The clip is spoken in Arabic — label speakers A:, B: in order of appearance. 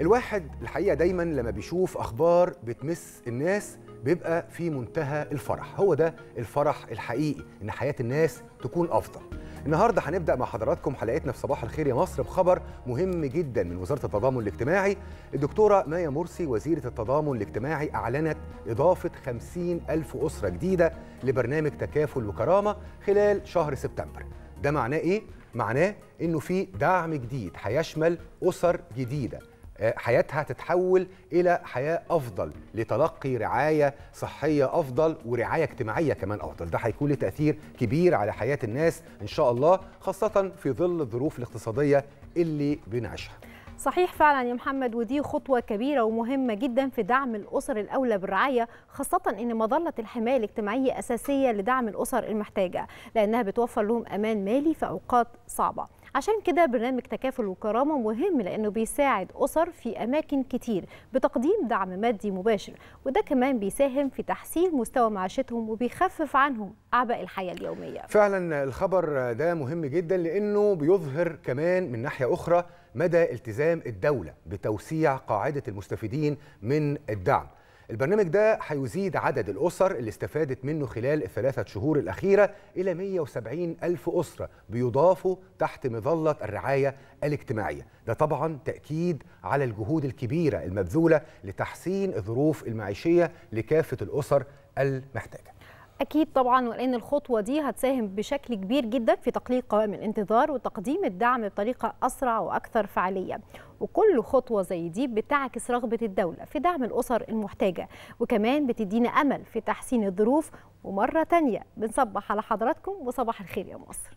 A: الواحد الحقيقه دايما لما بيشوف اخبار بتمس الناس بيبقى في منتهى الفرح هو ده الفرح الحقيقي ان حياه الناس تكون افضل النهارده هنبدا مع حضراتكم حلقتنا في صباح الخير يا مصر بخبر مهم جدا من وزاره التضامن الاجتماعي الدكتوره مايا مرسي وزيره التضامن الاجتماعي اعلنت اضافه 50 الف اسره جديده لبرنامج تكافل وكرامه خلال شهر سبتمبر ده معناه ايه معناه انه في دعم جديد هيشمل اسر جديده آه، حياتها تتحول الى حياه افضل لتلقي رعايه صحيه افضل ورعايه اجتماعيه كمان افضل ده هيكون له تاثير كبير على حياه الناس ان شاء الله خاصه في ظل الظروف الاقتصاديه اللي بنعيشها
B: صحيح فعلا يا محمد ودي خطوة كبيرة ومهمة جدا في دعم الأسر الأولى بالرعاية خاصة أن مظلة الحماية الاجتماعية أساسية لدعم الأسر المحتاجة لأنها بتوفر لهم أمان مالي في أوقات صعبة عشان كده برنامج تكافل وكرامه مهم لانه بيساعد اسر في اماكن كتير بتقديم دعم مادي مباشر وده كمان بيساهم في تحسين مستوى معيشتهم وبيخفف عنهم اعباء الحياه اليوميه
A: فعلا الخبر ده مهم جدا لانه بيظهر كمان من ناحيه اخرى مدى التزام الدوله بتوسيع قاعده المستفيدين من الدعم البرنامج ده هيزيد عدد الأسر اللي استفادت منه خلال الثلاثة شهور الأخيرة إلى 170 ألف أسرة بيضافوا تحت مظلة الرعاية الاجتماعية ده طبعا تأكيد على الجهود الكبيرة المبذولة لتحسين الظروف المعيشية لكافة الأسر المحتاجة
B: أكيد طبعا ولأن الخطوة دي هتساهم بشكل كبير جدا في تقليل قوائم الانتظار وتقديم الدعم بطريقة أسرع وأكثر فعالية وكل خطوة زي دي بتعكس رغبة الدولة في دعم الأسر المحتاجة وكمان بتدينا أمل في تحسين الظروف ومرة تانية بنصبح على حضراتكم وصباح الخير يا مصر